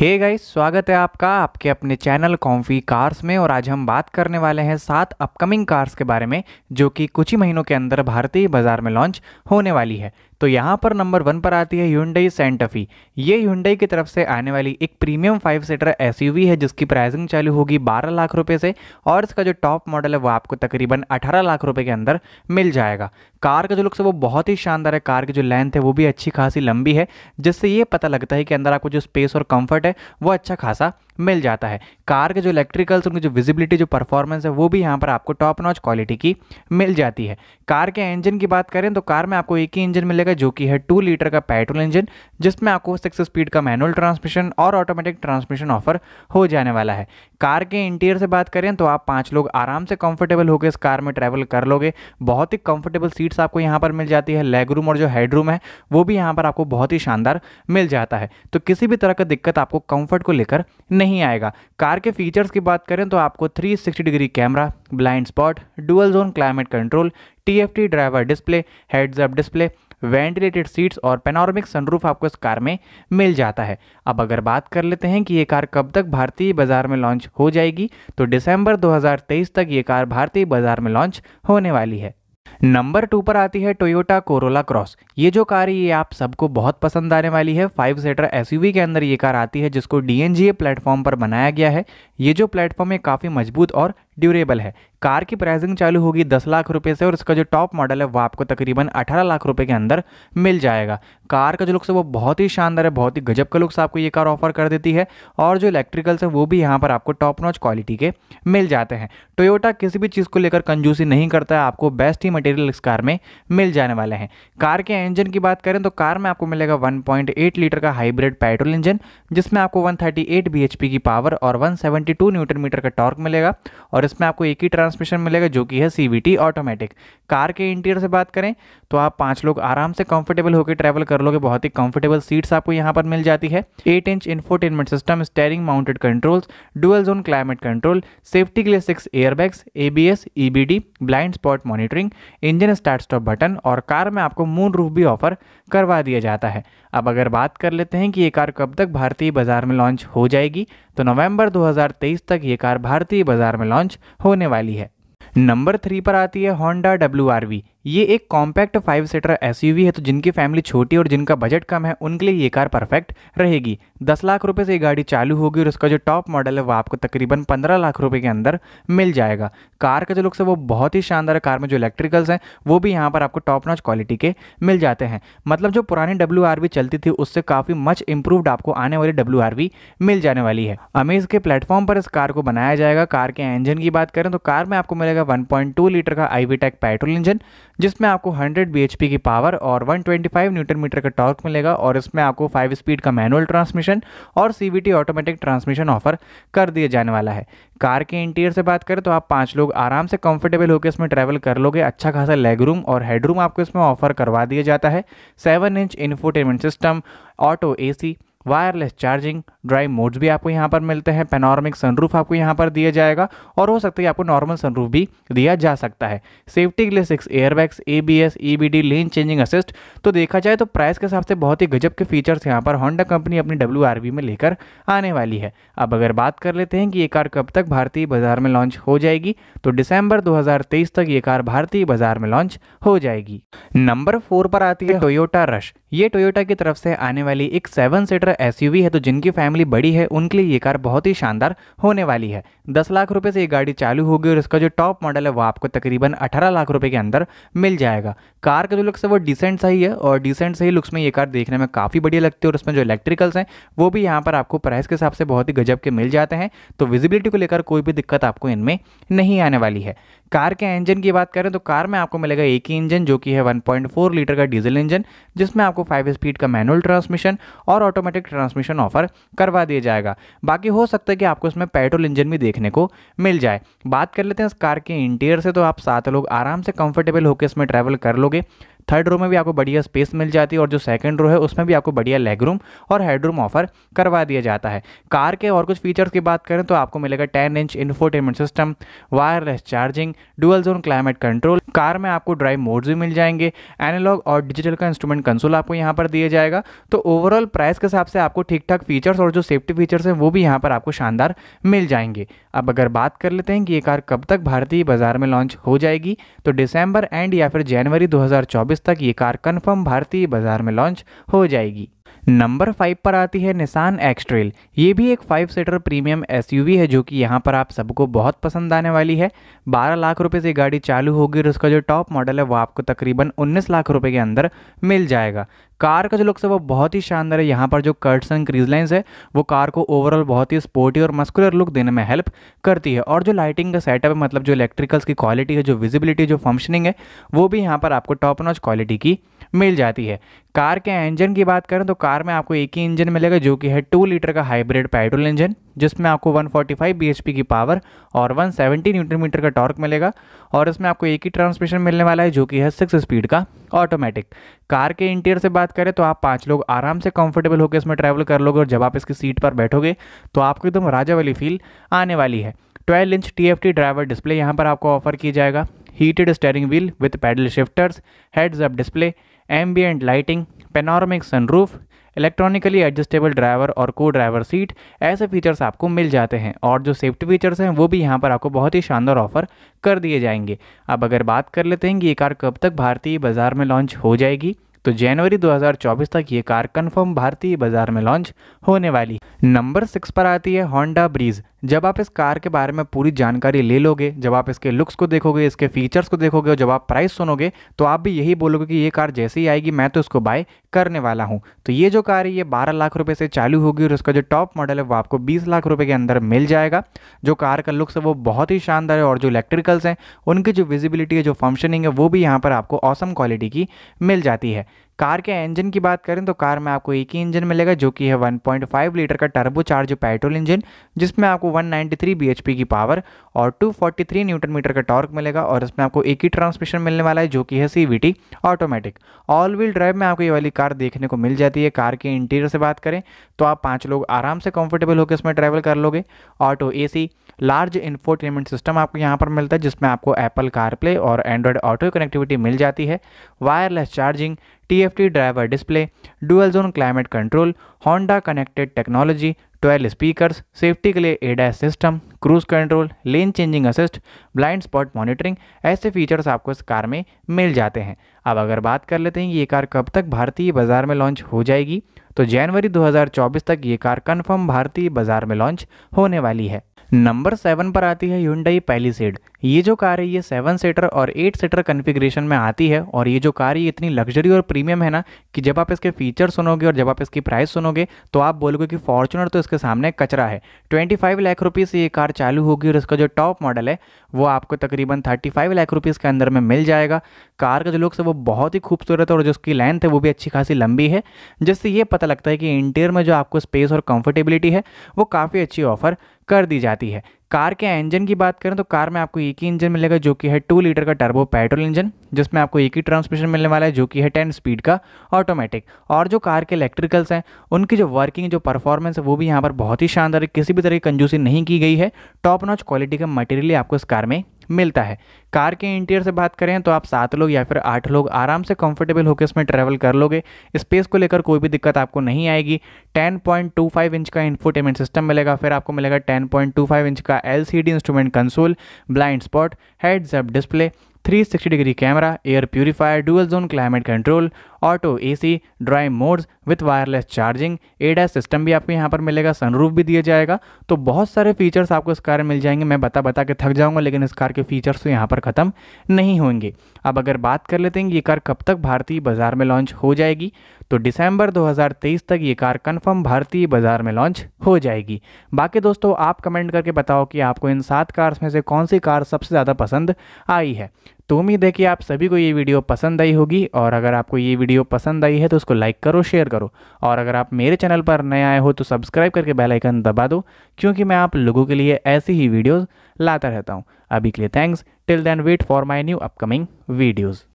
हे hey guys स्वागत है आपका आपके अपने चैनल कॉम्फी कार्स में और आज हम बात करने वाले हैं सात अपकमिंग कार्स के बारे में जो कि कुछ ही महीनों के अंदर भारतीय बाजार में लॉन्च होने वाली है तो यहाँ पर नंबर वन पर आती है ह्यूडई सेंटफी ये ह्यूडई की तरफ से आने वाली एक प्रीमियम फाइव सीटर एस है जिसकी प्राइसिंग चालू होगी बारह लाख रुपये से और इसका जो टॉप मॉडल है वो आपको तकरीबन अठारह लाख रुपये के अंदर मिल जाएगा कार का जो लुक्स है वो बहुत ही शानदार है कार की जो लेंथ है वो भी अच्छी खासी लंबी है जिससे ये पता लगता है कि अंदर आपको जो स्पेस और कंफर्ट है वो अच्छा खासा मिल जाता है कार के जो इलेक्ट्रिकल्स उनकी जो विजिबिलिटी जो परफॉर्मेंस है वो भी यहाँ पर आपको टॉप नॉच क्वालिटी की मिल जाती है कार के इंजन की बात करें तो कार में आपको एक ही इंजन मिलेगा जो कि है टू लीटर का पेट्रोल इंजन जिसमें आपको सिक्स स्पीड का मैनुअल ट्रांसमिशन और ऑटोमेटिक ट्रांसमिशन ऑफर हो जाने वाला है कार के इंटीरियर से बात करें तो आप पाँच लोग आराम से कंफर्टेबल होकर इस कार में ट्रैवल कर लोगे बहुत ही कंफर्टेबल सीट्स आपको यहाँ पर मिल जाती है लेग रूम और जो हेड रूम है वो भी यहाँ पर आपको बहुत ही शानदार मिल जाता है तो किसी भी तरह का दिक्कत आपको कम्फर्ट को लेकर नहीं नहीं आएगा कार के फीचर्स की बात करें तो आपको 360 degree camera blind spot dual zone climate control TFT driver display heads up display ventilated seats और पेनोरमिक सनरूफ आपको इस कार में मिल जाता है अब अगर बात कर लेते हैं कि ये कार कब तक भारतीय बाजार में लॉन्च हो जाएगी तो दिसंबर 2023 तक ये कार भारतीय बाजार में लॉन्च होने वाली है नंबर टू पर आती है टोयोटा कोरोला क्रॉस ये जो कार है ये आप सबको बहुत पसंद आने वाली है फाइव सीटर एसयूवी के अंदर ये कार आती है जिसको D N G A platform पर बनाया गया है ये जो प्लेटफॉर्म है काफ़ी मजबूत और ड्यूरेबल है कार की प्राइसिंग चालू होगी दस लाख रुपए से और इसका जो टॉप मॉडल है वो आपको तकरीबन अठारह लाख रुपए के अंदर मिल जाएगा कार का जो लुक्स है वो बहुत ही शानदार है बहुत ही गजब का लुक्स आपको ये कार ऑफर कर देती है और जो इलेक्ट्रिकल्स है वो भी यहाँ पर आपको टॉप नॉच क्वालिटी के मिल जाते हैं टोयोटा किसी भी चीज़ को लेकर कंजूसी नहीं करता है आपको बेस्ट ही मटेरियल इस कार में मिल जाने वाले हैं कार के इंजन की बात करें तो कार में आपको मिलेगा वन लीटर का हाइब्रिड पेट्रोल इंजन जिसमें आपको वन थर्टी की पावर और वन सेवेंटी न्यूटन मीटर का टॉर्क मिलेगा और इसमें आपको एक ही ट्रांसमिशन मिलेगा जो कि है सी ऑटोमेटिक कार के इंटीरियर से बात करें तो आप पांच लोग आराम से कंफर्टेबल होकर ट्रैवल कर लोगे बहुत ही कंफर्टेबल सीट्स आपको यहाँ पर मिल जाती है eight inch infotainment system steering mounted controls dual zone climate control safety के लिए six airbags ABS EBD blind spot monitoring engine start stop button और कार में आपको मून रूफ भी ऑफर करवा दिया जाता है अब अगर बात कर लेते हैं कि ये कार कब तक भारतीय बाजार में लॉन्च हो जाएगी तो नवंबर 2023 तक ये कार भारतीय बाजार में लॉन्च होने वाली है नंबर थ्री पर आती है होंडा डब्ल्यू ये एक कॉम्पैक्ट फाइव सीटर एस है तो जिनकी फैमिली छोटी और जिनका बजट कम है उनके लिए ये कार परफेक्ट रहेगी दस लाख रुपये से ये गाड़ी चालू होगी और उसका जो टॉप मॉडल है वो आपको तकरीबन पंद्रह लाख रुपये के अंदर मिल जाएगा कार का जो लुक्स है वो बहुत ही शानदार है कार में जो इलेक्ट्रिकल्स हैं वो भी यहाँ पर आपको टॉप नॉच क्वालिटी के मिल जाते हैं मतलब जो पुरानी डब्ल्यू चलती थी उससे काफ़ी मच इम्प्रूवड आपको आने वाली डब्ल्यू मिल जाने वाली है अमेज के प्लेटफॉर्म पर इस कार को बनाया जाएगा कार के इंजन की बात करें तो कार में आपको मिलेगा वन लीटर का आईवीटेक पेट्रोल इंजन जिसमें आपको 100 bhp की पावर और 125 न्यूटन मीटर का टॉर्क मिलेगा और इसमें आपको 5 स्पीड का मैनुअल ट्रांसमिशन और सीवीटी ऑटोमेटिक ट्रांसमिशन ऑफर कर दिया जाने वाला है कार के इंटीरियर से बात करें तो आप पाँच लोग आराम से कंफर्टेबल होकर इसमें ट्रैवल कर लोगे अच्छा खासा लेग रूम और हेड रूम आपको इसमें ऑफर करवा दिया जाता है seven inch infotainment system auto A wireless charging drive modes भी आपको यहाँ पर मिलते हैं पेनॉर्मिक सनरूफ आपको यहाँ पर दिया जाएगा और हो सकता है आपको नॉर्मल सनरूफ भी दिया जा सकता है सेफ्टी के लिए six airbags A B lane changing assist तो देखा जाए तो प्राइस के हिसाब से बहुत ही गजब के फीचर्स यहाँ पर होंडा कंपनी अपनी डब्ल्यू में लेकर आने वाली है अब अगर बात कर लेते हैं कि ये कार कब तक भारतीय बाजार में लॉन्च हो जाएगी तो दिसंबर 2023 तक ये कार भारतीय बाजार में लॉन्च हो जाएगी नंबर फोर पर आती है टोयोटा रश ये टोयोटा की तरफ से आने वाली एक सेवन सीटर एसयूवी है तो जिनकी फैमिली फैमिली बड़ी है उनके लिए ये कार बहुत ही शानदार होने वाली है दस लाख रुपए से ये गाड़ी चालू होगी और इसका जो टॉप मॉडल है वो आपको तकरीबन अठारह लाख रुपए के अंदर मिल जाएगा कार का जो लुक्स है वो डिसेंट सही है और डिसेंट सही लुक्स में ये कार देखने में काफ़ी बढ़िया लगती है और उसमें जो इलेक्ट्रिकल्स हैं वो भी यहाँ पर आपको प्राइस के हिसाब से बहुत ही गजब के मिल जाते हैं तो विजिबिलिटी को लेकर कोई भी दिक्कत आपको इनमें नहीं आने वाली है कार के इंजन की बात करें तो कार में आपको मिलेगा एक ही इंजन जो कि है 1.4 लीटर का डीजल इंजन जिसमें आपको फाइव स्पीड का मैनुअल ट्रांसमिशन और ऑटोमेटिक ट्रांसमिशन ऑफर करवा दिया जाएगा बाकी हो सकता है कि आपको इसमें पेट्रोल इंजन भी देखने को मिल जाए बात कर लेते हैं इस कार के इंटीरियर से तो आप सात लोग आराम से कंफर्टेबल होकर इसमें ट्रैवल कर लोगे थर्ड रो में भी आपको बढ़िया स्पेस मिल जाती है और जो सेकंड रो है उसमें भी आपको बढ़िया लेग रूम और हेडरूम ऑफर करवा दिया जाता है कार के और कुछ फीचर्स की बात करें तो आपको मिलेगा ten inch infotainment system wireless charging dual zone climate control car में आपको ड्राइव मोड्स भी मिल जाएंगे एनालॉग और डिजिटल का इंस्ट्रूमेंट कंसोल आपको यहाँ पर दिया जाएगा तो ओवरऑल प्राइस के हिसाब से आपको ठीक ठाक फीचर्स और जो सेफ्टी फीचर्स हैं वो भी यहाँ पर आपको शानदार मिल जाएंगे अब अगर बात कर लेते हैं कि ये कार कब तक भारतीय बाजार में लॉन्च हो जाएगी तो दिसंबर एंड या फिर जनवरी 2024 तक ये कार कन्फर्म भारतीय बाजार में लॉन्च हो जाएगी नंबर फाइव पर आती है निसान एक्सट्रेल ये भी एक फाइव सीटर प्रीमियम एसयूवी है जो कि यहाँ पर आप सबको बहुत पसंद आने वाली है 12 लाख रुपए से गाड़ी चालू होगी और उसका जो टॉप मॉडल है वो आपको तकरीबन 19 लाख रुपए के अंदर मिल जाएगा कार का जो लुक्स है वो बहुत ही शानदार है यहाँ पर जो कर्ट्स एंड क्रीज लाइंस है वो कार को ओवरऑल बहुत ही स्पोर्टी और मस्कुलर लुक देने में हेल्प करती है और जो लाइटिंग का सेटअप है मतलब जो इलेक्ट्रिकल्स की क्वालिटी है जो विजिबिलिटी जो फंक्शनिंग है वो भी यहाँ पर आपको टॉप नॉच क्वालिटी की मिल जाती है कार के इंजन की बात करें तो कार में आपको एक ही इंजन मिलेगा जो कि है टू लीटर का हाइब्रिड पेट्रोल इंजन जिसमें आपको 145 bhp की पावर और 170 न्यूटन मीटर का टॉर्क मिलेगा और इसमें आपको एक ही ट्रांसमिशन मिलने वाला है जो कि है सिक्स स्पीड का ऑटोमेटिक कार के इंटीरियर से बात करें तो आप पाँच लोग आराम से कंफर्टेबल होकर इसमें ट्रैवल कर लोगे और जब आप इसकी सीट पर बैठोगे तो आपको एकदम राजा वाली फील आने वाली है twelve inch T driver display यहाँ पर आपको ऑफर किया जाएगा heated steering wheel with paddle shifters heads up display ambient lighting panoramic sunroof electronically adjustable driver और को ड्राइवर सीट ऐसे फीचर्स आपको मिल जाते हैं और जो सेफ्टी फीचर्स हैं वो भी यहाँ पर आपको बहुत ही शानदार ऑफर कर दिए जाएंगे अब अगर बात कर लेते हैं कि ये कार कब तक भारतीय बाजार में लॉन्च हो जाएगी तो जनवरी 2024 तक ये कार कंफर्म भारतीय बाजार में लॉन्च होने वाली नंबर सिक्स पर आती है होंडा ब्रीज जब आप इस कार के बारे में पूरी जानकारी ले लोगे जब आप इसके लुक्स को देखोगे इसके फीचर्स को देखोगे और जब आप प्राइस सुनोगे तो आप भी यही बोलोगे कि ये कार जैसे ही आएगी मैं तो इसको बाय करने वाला हूँ तो ये जो कार है ये 12 लाख रुपए से चालू होगी और इसका जो टॉप मॉडल है वो आपको 20 लाख रुपए के अंदर मिल जाएगा जो कार का लुक्स है वो बहुत ही शानदार है और जो इलेक्ट्रिकल्स हैं उनकी जो विजिबिलिटी है जो फंक्शनिंग है वो भी यहाँ पर आपको औसम क्वालिटी की मिल जाती है कार के इंजन की बात करें तो कार में आपको एक ही इंजन मिलेगा जो कि है 1.5 लीटर का टर्बो चार्ज पेट्रोल इंजन जिसमें आपको वन नाइन्टी की पावर और टू न्यूटन मीटर का टॉर्क मिलेगा और इसमें आपको एक ही ट्रांसमिशन मिलने वाला है जो कि है C automatic all wheel drive में आपको ये वाली कार देखने को मिल जाती है कार के इंटीरियर से बात करें तो आप पाँच लोग आराम से कंफर्टेबल होकर इसमें ट्रैवल कर लोगे auto AC large infotainment system आपको यहाँ पर मिलता है जिसमें आपको एप्पल कारप्ले और एंड्रॉयड ऑटो कनेक्टिविटी मिल जाती है wireless charging T driver display dual zone climate control Honda connected technology twelve speakers safety के लिए ADAS system cruise control lane changing assist blind spot monitoring ऐसे फीचर्स आपको इस car में मिल जाते हैं अब अगर बात कर लेते हैं कि ये कार कब तक भारतीय बाजार में लॉन्च हो जाएगी तो जनवरी 2024 तक ये कार कन्फर्म भारतीय बाजार में लॉन्च होने वाली है नंबर सेवन पर आती है ह्यूंडई पैलीसेड ये जो कार है ये सेवन सीटर और एट सीटर कन्फिग्रेशन में आती है और ये जो कार ये इतनी लग्जरी और प्रीमियम है ना कि जब आप इसके फीचर सुनोगे और जब आप इसकी प्राइस सुनोगे तो आप बोलोगे कि फॉर्चुनर तो इसके सामने कचरा है ट्वेंटी फाइव लाख रुपीज़ ये कार चालू होगी और इसका जो टॉप मॉडल है वो आपको तकरीबन थर्टी फाइव लाख रुपीज़ के अंदर में मिल जाएगा कार का जो लुक्स है वो बहुत ही खूबसूरत है और जो उसकी लेंथ है वो भी अच्छी खासी लंबी है जिससे ये पता लगता है कि इंटीरियर में जो आपको स्पेस और कंफर्टेबिलिटी है वो काफ़ी अच्छी ऑफर कर दी जाती है कार के इंजन की बात करें तो कार में आपको एक ही इंजन मिलेगा जो कि है टू लीटर का टर्बो पेट्रोल इंजन जिसमें आपको एक ही ट्रांसमिशन मिलने वाला है जो कि है टेन स्पीड का ऑटोमेटिक और जो कार के इलेक्ट्रिकल्स हैं उनकी जो वर्किंग जो परफॉर्मेंस है वो भी यहाँ पर बहुत ही शानदार है किसी भी तरह की कंजूसी नहीं की गई है टॉप नॉच क्वालिटी का मटेरियल आपको इस कार में मिलता है कार के इंटीरियर से बात करें तो आप सात लोग या फिर आठ लोग आराम से कंफर्टेबल होकर इसमें ट्रैवल कर लोगे स्पेस को लेकर कोई भी दिक्कत आपको नहीं आएगी 10.25 इंच का इन्फोटेमेंट सिस्टम मिलेगा फिर आपको मिलेगा 10.25 इंच का LCD instrument console blind spot heads up display 360 degree camera air purifier dual zone climate control auto AC drive modes with wireless charging ADAS system भी आपको यहाँ पर मिलेगा सनरूफ भी दिया जाएगा तो बहुत सारे फीचर्स आपको इस कार में मिल जाएंगे मैं बता बता के थक जाऊँगा लेकिन इस कार के फीचर्स तो यहाँ पर ख़त्म नहीं होंगे अब अगर बात कर लेते हैं ये कार कब तक भारतीय बाजार में लॉन्च हो जाएगी तो दिसंबर 2023 तक ये कार कन्फर्म भारतीय बाजार में लॉन्च हो जाएगी बाकी दोस्तों आप कमेंट करके बताओ कि आपको इन सात कार्स में से कौन सी कार सबसे ज़्यादा पसंद आई है तो उम्मीद है कि आप सभी को ये वीडियो पसंद आई होगी और अगर आपको ये वीडियो पसंद आई है तो उसको लाइक करो शेयर करो और अगर आप मेरे चैनल पर नए आए हो तो सब्सक्राइब करके बेल आइकन दबा दो क्योंकि मैं आप लोगों के लिए ऐसी ही वीडियोस लाता रहता हूँ अभी के लिए thanks till then wait for my new upcoming videos